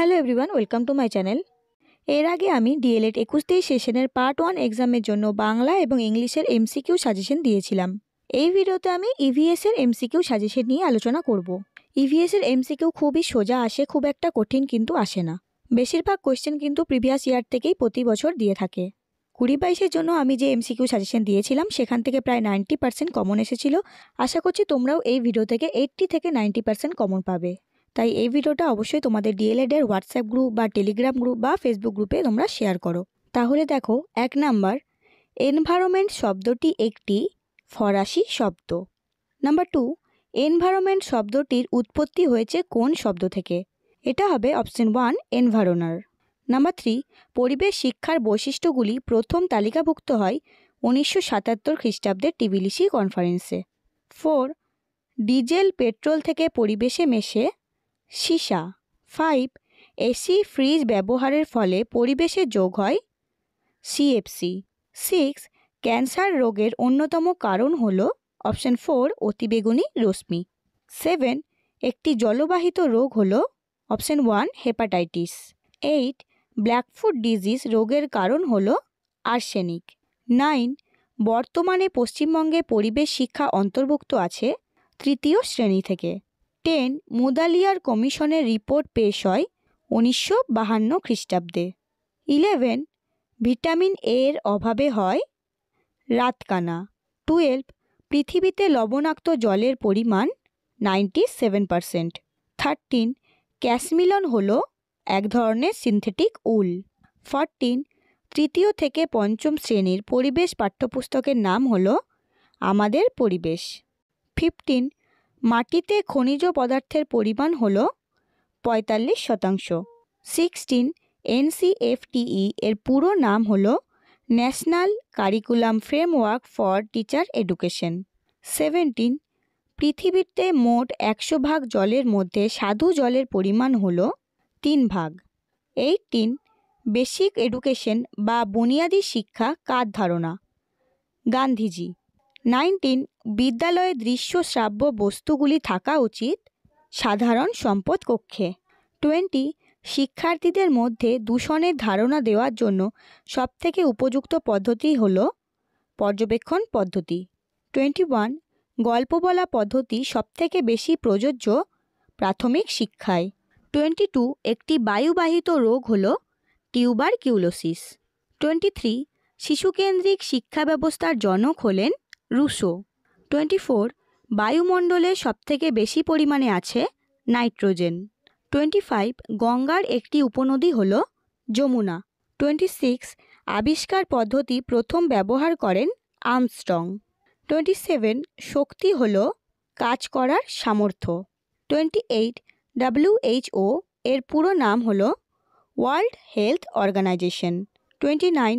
hello everyone welcome to my channel এর আগে আমি ডিএলএড একুশ তেইশ সেশনের পার্ট ওয়ান এক্সামের জন্য বাংলা এবং ইংলিশের এমসিকিউ সাজেশন দিয়েছিলাম এই ভিডিওতে আমি ইভিএস e এর এমসিকিউ সাজেশন নিয়ে আলোচনা করব ইভিএস e এর এমসিকিউ খুবই সোজা আসে খুব একটা কঠিন কিন্তু আসে না বেশিরভাগ কোয়েশ্চেন কিন্তু প্রিভিয়াস ইয়ার থেকেই প্রতি বছর দিয়ে থাকে কুড়ি বাইশের জন্য আমি যে এমসিকিউ সাজেশন দিয়েছিলাম সেখান থেকে প্রায় নাইনটি পার্সেন্ট কমন এসেছিল আশা করছি তোমরাও এই ভিডিও থেকে এইট্টি থেকে নাইনটি পার্সেন্ট কমন পাবে তাই এই ভিডিওটা অবশ্যই তোমাদের ডিএলএডের হোয়াটসঅ্যাপ গ্রুপ বা টেলিগ্রাম গ্রুপ বা ফেসবুক গ্রুপে তোমরা শেয়ার করো তাহলে দেখো এক নাম্বার এনভায়রনমেন্ট শব্দটি একটি ফরাসি শব্দ নাম্বার টু এনভায়রনমেন্ট শব্দটির উৎপত্তি হয়েছে কোন শব্দ থেকে এটা হবে অপশন ওয়ান এনভায়রনার নাম্বার থ্রি পরিবেশ শিক্ষার বৈশিষ্ট্যগুলি প্রথম তালিকাভুক্ত হয় উনিশশো সাতাত্তর খ্রিস্টাব্দের টিবিলিসি কনফারেন্সে ফোর ডিজেল পেট্রোল থেকে পরিবেশে মেশে সীসা ফাইভ এসি ফ্রিজ ব্যবহারের ফলে পরিবেশে যোগ হয় সিএফসি সিক্স ক্যান্সার রোগের অন্যতম কারণ হল অপশন ফোর অতিবেগুনি রশ্মি সেভেন একটি জলবাহিত রোগ হল option one hepatitis eight blackfoot disease রোগের কারণ হল আর্সেনিক নাইন বর্তমানে পশ্চিমবঙ্গে পরিবেশ শিক্ষা অন্তর্ভুক্ত আছে তৃতীয় শ্রেণী থেকে টেন মুদালিয়ার কমিশনের রিপোর্ট পেশ হয় উনিশশো বাহান্ন খ্রিস্টাব্দে ইলেভেন ভিটামিন এ এর অভাবে হয় রাতকানা টুয়েলভ পৃথিবীতে লবণাক্ত জলের পরিমাণ নাইনটি সেভেন পারসেন্ট থার্টিন ক্যাশমিলন হল এক ধরনের সিনথেটিক উল ফরটিন তৃতীয় থেকে পঞ্চম শ্রেণীর পরিবেশ পাঠ্যপুস্তকের নাম হল আমাদের পরিবেশ ফিফটিন মাটিতে খনিজ পদার্থের পরিমাণ হল পঁয়তাল্লিশ শতাংশ সিক্সটিন এনসিএফটিই এর পুরো নাম হল national curriculum framework for teacher education seventeen পৃথিবীতে মোট একশো ভাগ জলের মধ্যে সাধু জলের পরিমাণ হল তিন ভাগ এইটিন বেসিক এডুকেশন বা বুনিয়াদী শিক্ষা কার ধারণা গান্ধীজি নাইনটিন বিদ্যালয়ে দৃশ্য শ্রাব্য বস্তুগুলি থাকা উচিত সাধারণ সম্পদ কক্ষে টোয়েন্টি শিক্ষার্থীদের মধ্যে দূষণের ধারণা দেওয়ার জন্য সবথেকে উপযুক্ত পদ্ধতি হল পর্যবেক্ষণ পদ্ধতি টোয়েন্টি ওয়ান গল্প বলা পদ্ধতি সবথেকে বেশি প্রযোজ্য প্রাথমিক শিক্ষায় টোয়েন্টি টু একটি বায়ুবাহিত রোগ হল টিউবার কিউলোসিস টোয়েন্টি থ্রি শিশুকেন্দ্রিক শিক্ষা ব্যবস্থার জনক হলেন রুশো টোয়েন্টি ফোর বায়ুমণ্ডলে সবথেকে বেশি পরিমাণে আছে নাইট্রোজেন টোয়েন্টি ফাইভ গঙ্গার একটি উপনদী হল যমুনা টোয়েন্টি সিক্স আবিষ্কার পদ্ধতি প্রথম ব্যবহার করেন আর্মস্ট্রং টোয়েন্টি সেভেন শক্তি হল কাজ করার সামর্থ্য টোয়েন্টি এইট ডাব্লিউএইচও এর পুরো নাম হল world health organization twenty nine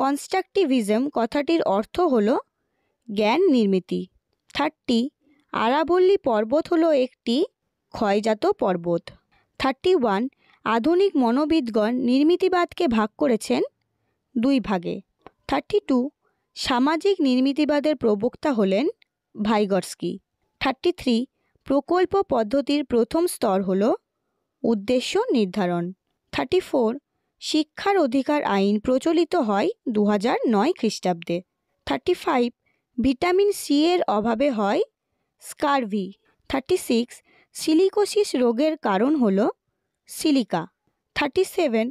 constructivism কথাটির অর্থ হলো জ্ঞান নির্মিতি থার্টি আরাবল্লী পর্বত হলো একটি ক্ষয়জাত পর্বত থার্টি ওয়ান আধুনিক মনোবিদগণ নির্মিতিবাদকে ভাগ করেছেন দুই ভাগে থার্টি টু সামাজিক নির্মিতিবাদের প্রবক্তা হলেন ভাইগরস্কি থার্টি থ্রি প্রকল্প পদ্ধতির প্রথম স্তর হল উদ্দেশ্য নির্ধারণ থার্টি ফোর শিক্ষার অধিকার আইন প্রচলিত হয় দু নয় খ্রিস্টাব্দে থার্টি ফাইভ ভিটামিন সি এর অভাবে হয় স্কারভি থার্টি সিক্স সিলিকোসিস রোগের কারণ হল সিলিকা থার্টি সেভেন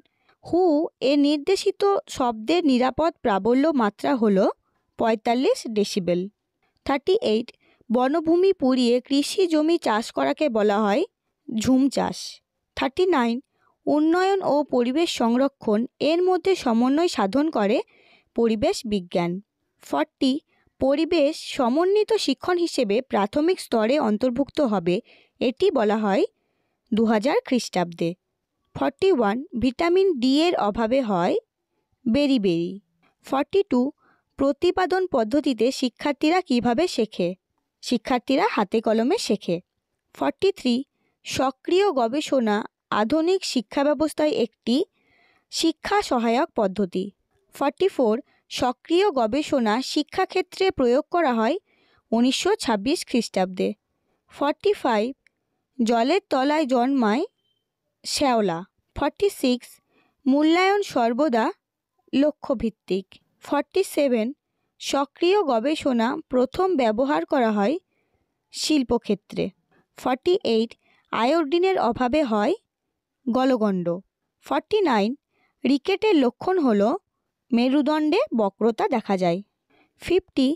হু এ নির্দেশিত শব্দের নিরাপদ প্রাবল্য মাত্রা হল পঁয়তাল্লিশ ডেসিবেল থার্টি এইট বনভূমি পুড়িয়ে কৃষি জমি চাষ করাকে বলা হয় ঝুম চাষ থার্টি নাইন উন্নয়ন ও পরিবেশ সংরক্ষণ এর মধ্যে সমন্বয় সাধন করে পরিবেশ বিজ্ঞান ফর্টি পরিবেশ সমন্বিত শিক্ষণ হিসেবে প্রাথমিক স্তরে অন্তর্ভুক্ত হবে এটি বলা হয় দু হাজার খ্রিস্টাব্দে ফর্টি ওয়ান ভিটামিন ডি এর অভাবে হয় বেরিবেরি ফর্টি টু প্রতিপাদন পদ্ধতিতে শিক্ষার্থীরা কিভাবে শেখে শিক্ষার্থীরা হাতে কলমে শেখে ফর্টি থ্রি সক্রিয় গবেষণা আধুনিক শিক্ষা ব্যবস্থায় একটি শিক্ষা সহায়ক পদ্ধতি ফর্টি ফোর সক্রিয় গবেষণা শিক্ষাক্ষেত্রে প্রয়োগ করা হয় উনিশশো ছাব্বিশ খ্রিস্টাব্দে ফর্টি ফাইভ জলের তলায় জন্মায় শ্যাওলা ফর্টি সিক্স মূল্যায়ন সর্বদা লক্ষ্যভিত্তিক ফর্টি সেভেন সক্রিয় গবেষণা প্রথম ব্যবহার করা হয় শিল্পক্ষেত্রে ফর্টি এইট আয়োডিনের অভাবে হয় গলগণ্ড ফর্টি নাইন রিকেটের লক্ষণ হল মেরুদণ্ডে বক্রতা দেখা যায় ফিফটি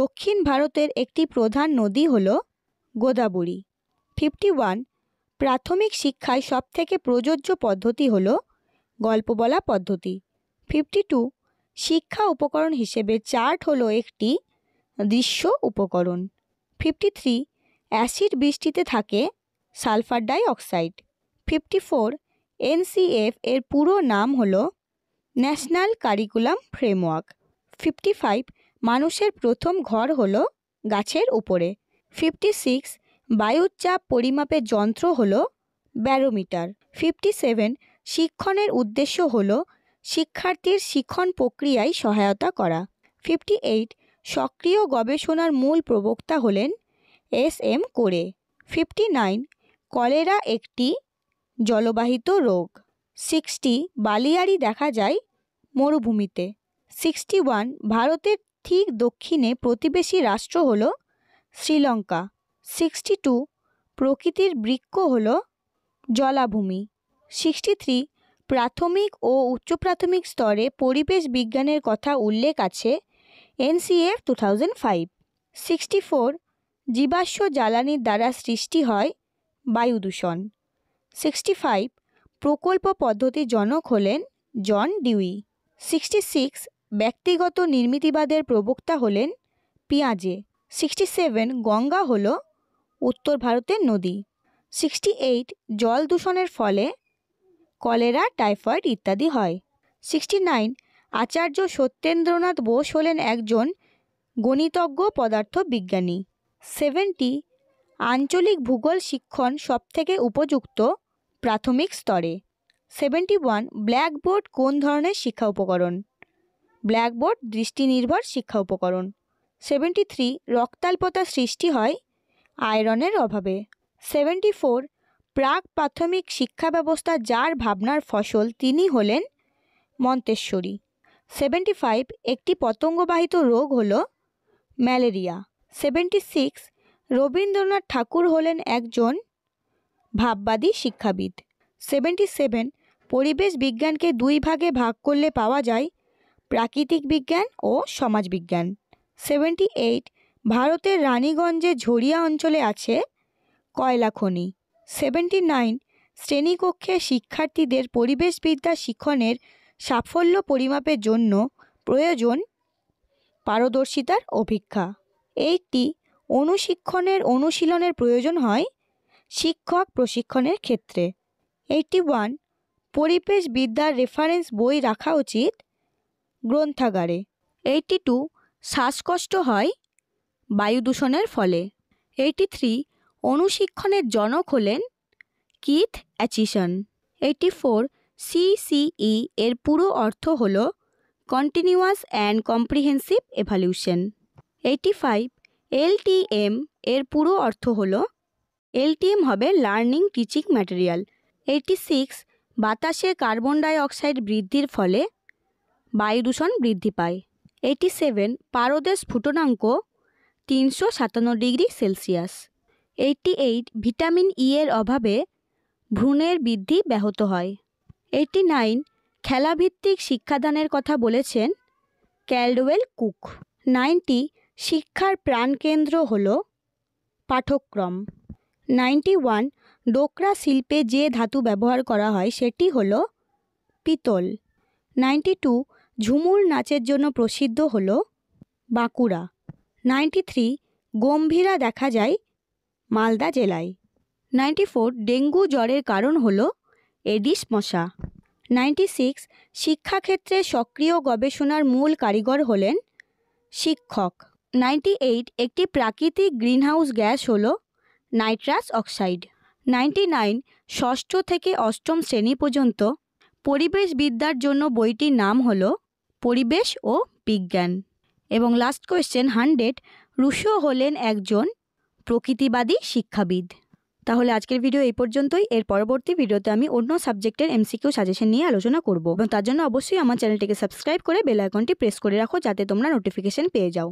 দক্ষিণ ভারতের একটি প্রধান নদী হল গোদাবরী ফিফটি ওয়ান প্রাথমিক শিক্ষায় সবথেকে প্রযোজ্য পদ্ধতি হল গল্প বলা পদ্ধতি ফিফটি টু শিক্ষা উপকরণ হিসেবে চার্ট হলো একটি দৃশ্য উপকরণ ফিফটি থ্রি অ্যাসিড বৃষ্টিতে থাকে sulphur dioxide fifty four NCF এর পুরো নাম হলো national curriculum framework fifty five মানুষের প্রথম ঘর হল গাছের উপরে ফিফটি সিক্স বায়ুর চাপ পরিমাপের যন্ত্র হল ব্যারোমিটার ফিফটি সেভেন শিক্ষণের উদ্দেশ্য হল শিক্ষার্থীর শিক্ষণ প্রক্রিয়ায় সহায়তা করা ফিফটি এইট সক্রিয় গবেষণার মূল প্রবক্তা হলেন S M Corey fifty nine cholera একটি জলবাহিত রোগ সিক্সটি বালিয়াড়ি দেখা যায় মরুভূমিতে সিক্সটি ওয়ান ভারতের ঠিক দক্ষিণে প্রতিবেশী রাষ্ট্র হল শ্রীলঙ্কা সিক্সটি টু প্রকৃতির বৃক্ষ হল জলাভূমি সিক্সটি থ্রি প্রাথমিক ও উচ্চ প্রাথমিক স্তরে পরিবেশ বিজ্ঞানের কথা উল্লেখ আছে NCF two thousand five sixty four জীবাশ্ম জ্বালানির দ্বারা সৃষ্টি হয় বায়ু দূষণ সিক্সটি ফাইভ প্রকল্প পদ্ধতির জনক হলেন জন ডিউই সিক্সটি সিক্স ব্যক্তিগত নির্মিতিবাদের প্রবক্তা হলেন পিয়াজে সিক্সটি সেভেন গঙ্গা হল উত্তর ভারতের নদী সিক্সটি এইট জল দূষণের ফলে কলেরা টাইফয়েড ইত্যাদি হয় সিক্সটি নাইন আচার্য সত্যেন্দ্রনাথ বোস হলেন একজন গণিতজ্ঞ পদার্থ বিজ্ঞানী সেভেন্টি আঞ্চলিক ভূগোল শিক্ষণ সবথেকে উপযুক্ত প্রাথমিক স্তরে সেভেন্টি ওয়ান ব্ল্যাকবোর্ড কোন ধরনের শিক্ষা উপকরণ ব্ল্যাকবোর্ড দৃষ্টি নির্ভর শিক্ষা উপকরণ সেভেন্টি থ্রি রক্তাল্পতা সৃষ্টি হয় আয়রনের অভাবে সেভেন্টি ফোর প্রাক প্রাথমিক শিক্ষা ব্যবস্থা যার ভাবনার ফসল তিনি হলেন মন্তেশ্বরী সেভেন্টি ফাইভ একটি পতঙ্গবাহিত রোগ হল malaria seventy six Rabindranath Tagore হলেন একজন ভাববাদী শিক্ষাবিদ সেভেন্টি সেভেন পরিবেশ বিজ্ঞানকে দুই ভাগে ভাগ করলে পাওয়া যায় প্রাকৃতিক বিজ্ঞান ও সমাজবিজ্ঞান সেভেন্টি এইট ভারতের রানীগঞ্জে ঝরিয়া অঞ্চলে আছে কয়লা খনি সেভেন্টি নাইন শ্রেণীকক্ষে শিক্ষার্থীদের পরিবেশবিদ্যা শিক্ষণের সাফল্য পরিমাপের জন্য প্রয়োজন পারদর্শিতার অভিক্ষা এইটি অনুশিক্ষণের অনুশীলনের প্রয়োজন হয় শিক্ষক প্রশিক্ষণের ক্ষেত্রে এইটি ওয়ান পরিবেশ বিদ্যার রেফারেন্স বই রাখা উচিত গ্রন্থাগারে এইটি টু শ্বাসকষ্ট হয় বায়ু দূষণের ফলে এইটি থ্রি অনুশিক্ষণের জনক হলেন Keith Acheson eighty four CCE এর পুরো অর্থ হল continuous and comprehensive evaluation eighty five LTM এর পুরো অর্থ হলো এলটিএম হবে learning teaching material eighty six বাতাসে কার্বন ডাইঅক্সাইড বৃদ্ধির ফলে বায়ু দূষণ বৃদ্ধি পায় এইটি সেভেন পারদেশ ফুটনাঙ্ক তিনশো সাতান্ন degree Celsius eighty eight vitamin E e এর অভাবে ভ্রূণের বৃদ্ধি ব্যাহত হয় এইটি নাইন খেলাভিত্তিক শিক্ষাদানের কথা বলেছেন ক্যালডওয়েল কুক নাইনটি শিক্ষার প্রাণকেন্দ্র হল পাঠক্রম নাইনটি ওয়ান ডোকরা শিল্পে যে ধাতু ব্যবহার করা হয় সেটি হল পিতল নাইনটি টু ঝুমুর নাচের জন্য প্রসিদ্ধ হল বাঁকুড়া নাইনটি থ্রি গম্ভীরা দেখা যায় মালদা জেলায় নাইনটি ফোর ডেঙ্গু জ্বরের কারণ হল এডিস মশা নাইনটি সিক্স শিক্ষাক্ষেত্রে সক্রিয় গবেষণার মূল কারিগর হলেন শিক্ষক নাইনটি এইট একটি প্রাকৃতিক গ্রিনহাউস গ্যাস হল নাইট্রাস অক্সাইড নাইনটি নাইন ষষ্ঠ থেকে অষ্টম শ্রেণী পর্যন্ত পরিবেশ বিদ্যার জন্য বইটির নাম হল পরিবেশ ও বিজ্ঞান এবং লাস্ট কোয়েশ্চেন হান্ড্রেড রুশো হলেন একজন প্রকৃতিবাদী শিক্ষাবিদ তাহলে আজকের ভিডিও এই পর্যন্তই এর পরবর্তী ভিডিওতে আমি অন্য সাবজেক্টের এমসিকিউ সাজেশন নিয়ে আলোচনা করব এবং তার জন্য অবশ্যই আমার চ্যানেলটিকে সাবস্ক্রাইব করে বেল আইকনটি প্রেস করে রাখো যাতে তোমরা নোটিফিকেশন পেয়ে যাও